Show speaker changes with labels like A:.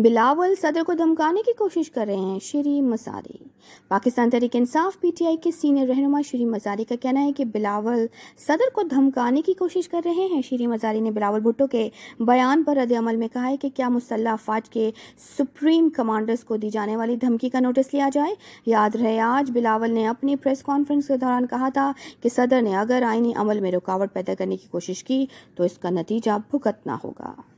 A: बिलावल सदर को धमकाने की कोशिश कर रहे हैं श्री मसारी पाकिस्तान तहरीक इंसाफ पीटीआई के सीनियर रहनुमा श्री मजारी का कहना है कि बिलावल सदर को धमकाने की कोशिश कर रहे हैं श्री मजारी ने बिलावल भुट्टो के बयान पर रद्द अमल में कहा है कि क्या मुसल्ह अफवाज के सुप्रीम कमांडर्स को दी जाने वाली धमकी का नोटिस लिया जाए याद रहे आज बिलावल ने अपनी प्रेस कॉन्फ्रेंस के दौरान कहा था कि सदर ने अगर आईनी अमल में रुकावट पैदा करने की कोशिश की तो इसका नतीजा भुगतना होगा